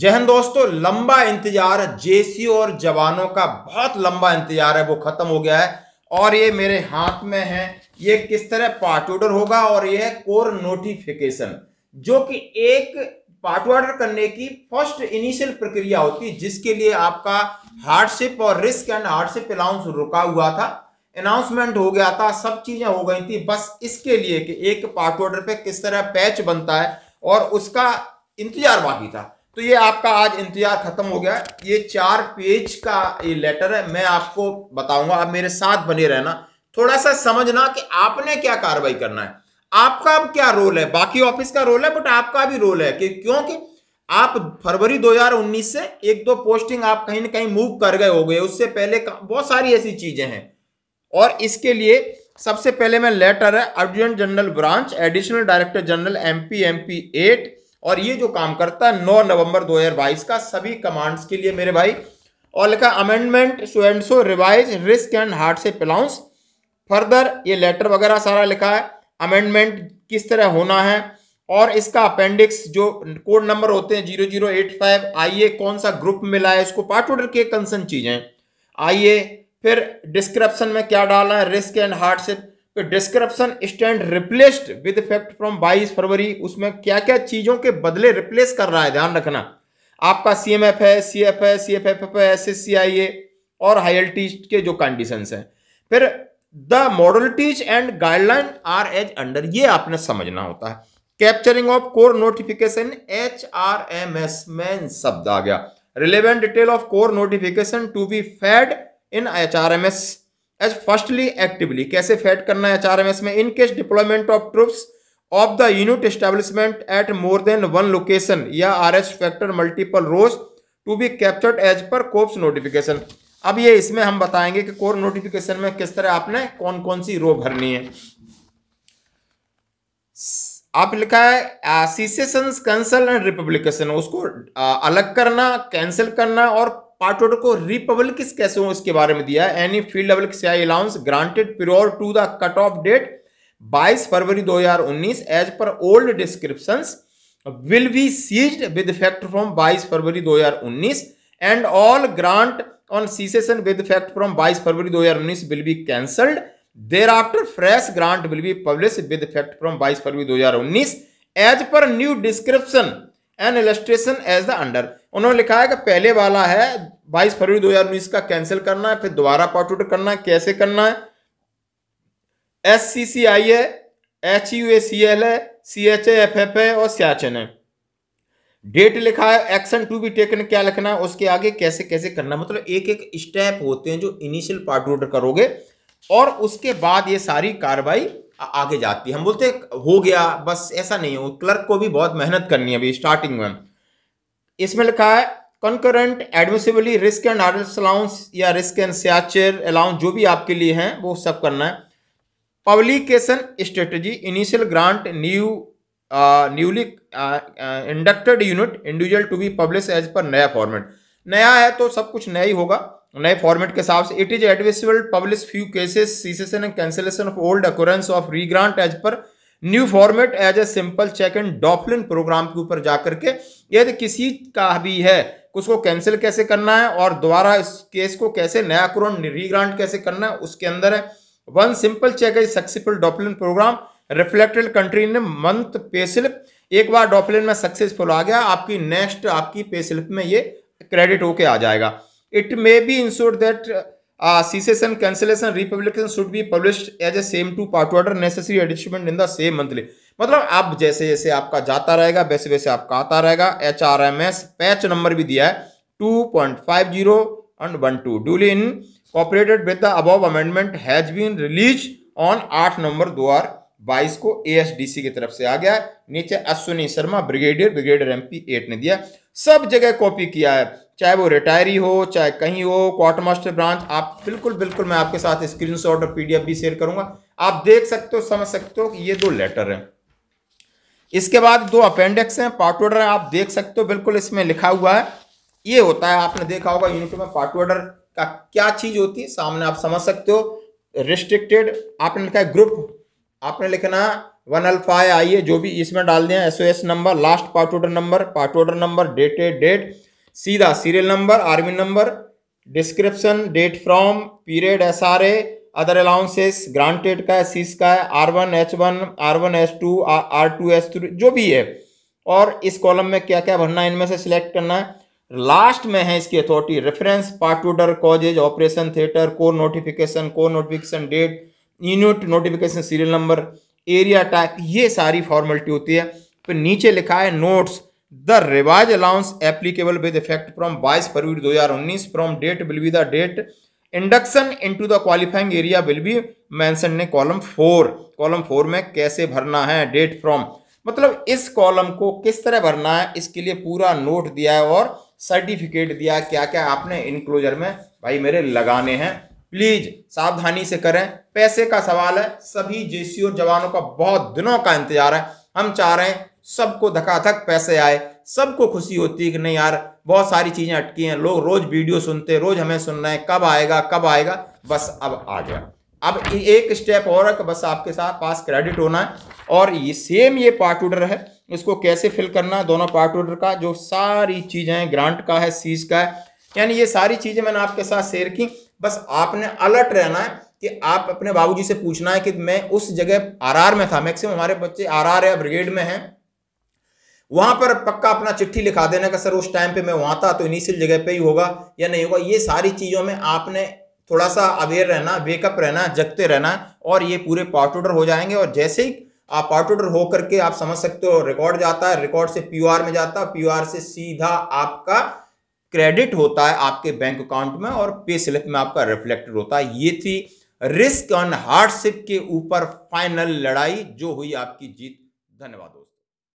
जहन दोस्तों लंबा इंतजार जेसी और जवानों का बहुत लंबा इंतजार है वो खत्म हो गया है और ये मेरे हाथ में है ये किस तरह पार्ट ऑर्डर होगा और ये है कोर नोटिफिकेशन जो कि एक पार्ट ऑर्डर करने की फर्स्ट इनिशियल प्रक्रिया होती है जिसके लिए आपका हार्डशिप और रिस्क एंड हार्डशिप अलाउंस रुका हुआ था अनाउंसमेंट हो गया था सब चीजें हो गई थी बस इसके लिए कि एक पार्ट ऑर्डर पे किस तरह पैच बनता है और उसका इंतजार बाकी था तो ये आपका आज इंतजार खत्म हो गया ये चार पेज का ये लेटर है मैं आपको बताऊंगा आप मेरे साथ बने रहना थोड़ा सा समझना कि आपने क्या कार्रवाई करना है आपका अब क्या रोल है बाकी ऑफिस का रोल है बट आपका भी रोल है कि क्योंकि आप फरवरी 2019 से एक दो पोस्टिंग आप कहीं ना कहीं मूव कर गए हो गए उससे पहले बहुत सारी ऐसी चीजें हैं और इसके लिए सबसे पहले मैं लेटर है urgent general branch additional director general M P M P eight और ये जो काम करता है नौ नवंबर 2022 का सभी कमांड्स के लिए मेरे भाई और लिखा amendment so and so revise risk and hardship allowance further ये लेटर वगैरह सारा लिखा है अमेंडमेंट किस तरह होना है और इसका अपेंडिक्स जो कोड नंबर होते हैं जीरो जीरो एट फाइव आइए कौन सा ग्रुप मिला है इसको पार्ट ऑर्डर के कंसर्न चीज़ें आइए फिर डिस्क्रिप्शन में क्या डालना है रिस्क एंड से तो description stand replaced with effect from 22 February उसमें क्या क्या चीजों के बदले रिप्लेस कर रहा है ध्यान रखना आपका सी एम एफ है सी एफ है C F F F S S C I A और हाई एल टी के जो कंडीशन हैं फिर the modalities and guideline are as under ये आपने समझना होता है capturing of core notification H R M S main शब्द आ गया relevant detail of core notification to be fed in H R M S as firstly actively कैसे फैट करना है चार में in case deployment of troops of the unit establishment at more than one location या R H factor multiple rows to be captured as per कोप्स notification अब ये इसमें हम बताएंगे कि कोर नोटिफिकेशन में किस तरह आपने कौन कौन सी रो भरनी है आप लिखा है सीसेशन कैंसल एंड रिपब्लिकेशन उसको आ, अलग करना कैंसिल करना और पार्ट ऑर्डर को रिपब्लिक्स कैसे हो इसके बारे में दिया है any field level CI allowance granted pursuant to the ऑफ off 22 February 2019 as per old description will be cease with fact from 22 February 2019 and all grant on cessation with fact from 22 February 2019 will be cancelled thereafter fresh grant will be publish with fact from 22 February 2019 as per new description and illustration as the under उन्होंने लिखा है कि पहले वाला है 22 February 2019 का cancel करना है फिर दोबारा पार्ट ऑर्डर करना है कैसे करना है एस सी सी आई है H U A C L है सी एच एफ एफ है और सियाचन है डेट लिखा है एक्शन टू बी टेकन क्या लिखना है उसके आगे कैसे कैसे करना मतलब एक एक स्टेप होते हैं जो इनिशियल पार्ट ऑर्डर करोगे और उसके बाद ये सारी कार्रवाई आगे जाती है हम बोलते हो गया बस ऐसा नहीं हो क्लर्क को भी बहुत मेहनत करनी है अभी स्टार्टिंग में इसमें लिखा है concurrent admissibly risk and orders allowance या रिस्क एंड सियाचर अलाउंस जो भी आपके लिए हैं वो सब करना है publication strategy initial grant new newly inducted unit individual to be publish as per नया फॉर्मेट नया है तो सब कुछ नया ही होगा नए फॉर्मेट के हिसाब से it is admissible publish few cases cessation and cancellation of old occurrence of regrant as per new format as a simple check and डॉफलिन प्रोग्राम के ऊपर जाकर के यदि किसी का भी है उसको कैंसिल कैसे करना है और दोबारा इस केस को कैसे नया क्रोन रीग्रांट कैसे करना है उसके अंदर है one simple check as successful डॉपलिन प्रोग्राम रिफ्लेक्टेड कंट्री ने मंथ पे स्लिप एक बार डॉपलिन में सक्सेसफुल आ गया आपकी नेक्स्ट आपकी पे स्लिप में ये क्रेडिट होके आ जाएगा it may be ensure that cessation cancellation republication should be publish as a same two part order necessary adjustment in the same monthly मतलब आप जैसे जैसे आपका जाता रहेगा वैसे वैसे आपका आता रहेगा H R M S patch number भी दिया है two point five zero and one two duly incorporated with the above amendment has been release on आठ नंबर दो हजार बाईस को एएसडीसी की तरफ से आ गया नीचे Ashwini Sharma brigadier brigadier MP eight ने दिया सब जगह कॉपी किया है चाहे वो रिटायरी हो चाहे कहीं हो क्वार्टर मास्टर ब्रांच आप बिल्कुल बिल्कुल मैं आपके साथ स्क्रीनशॉट और पीडीएफ भी शेयर करूंगा आप देख सकते हो समझ सकते हो कि ये दो लेटर हैं इसके बाद दो अपेंडिक्स हैं पार्ट ऑर्डर है आप देख सकते हो बिल्कुल इसमें लिखा हुआ है ये होता है आपने देखा होगा यूनिट में पार्ट ऑर्डर का क्या चीज होती है सामने आप समझ सकते हो रिस्ट्रिक्टेड आपने लिखा है ग्रुप आपने लिखना वन अल्फा है आइए जो भी इसमें डाल दें S S number last part order number part order number date date सीधा serial number army number description date from period S R A other allowances granted का है सीस का है R one H one R one H two R two H three जो भी है और इस कॉलम में क्या क्या भरना है इनमें से सिलेक्ट करना है लास्ट में है इसकी authority reference part order causes operation theatre core notification core notification date unit notification serial number area type ये सारी फॉर्मेलिटी होती है फिर नीचे लिखा है notes the revise allowance applicable with effect from बाईस फरवरी दो हजार उन्नीस from date will be the date induction into the qualifying area will be mention ने कॉलम फोर कॉलम फोर में कैसे भरना है डेट फ्रॉम मतलब इस कॉलम को किस तरह भरना है इसके लिए पूरा नोट दिया है और सर्टिफिकेट दिया है क्या क्या आपने इनक्लोजर में भाई मेरे लगाने हैं प्लीज सावधानी से करें पैसे का सवाल है सभी जे और जवानों का बहुत दिनों का इंतजार है हम चाह रहे हैं सबको धकाधक पैसे आए सबको खुशी होती है कि नहीं यार बहुत सारी चीज़ें अटकी हैं लोग रोज़ वीडियो सुनते हैं रोज़ हमें सुन रहे हैं कब आएगा कब आएगा बस अब आ गया अब एक स्टेप और है बस आपके साथ पास क्रेडिट होना है और ये सेम ये पार्ट ऑर्डर है इसको कैसे फिल करना है दोनों पार्ट ऑर्डर का जो सारी चीज़ें ग्रांट का है सीज का है यानी ये सारी चीज़ें मैंने आपके साथ शेयर की बस आपने अलर्ट रहना है कि आप अपने बाबूजी से पूछना है कि मैं उस जगह आरआर में था मैक्सिमम हमारे बच्चे आरआर या ब्रिगेड में हैं वहां पर पक्का अपना चिट्ठी लिखा देना का सर उस टाइम पे मैं वहां था तो इनिशियल जगह पे ही होगा या नहीं होगा ये सारी चीज़ों में आपने थोड़ा सा अवेयर रहना वेकअप रहना जगते रहना और ये पूरे पार्ट ऑर्डर हो जाएंगे और जैसे ही आप पार्ट ऑर्डर हो करके आप समझ सकते हो रिकॉर्ड जाता है रिकॉर्ड से पी में जाता है पी से सीधा आपका क्रेडिट होता है आपके बैंक अकाउंट में और पे स्लिप में आपका रिफ्लेक्टेड होता है ये थी रिस्क ऑन हार्डशिप के ऊपर फाइनल लड़ाई जो हुई आपकी जीत धन्यवाद दोस्तों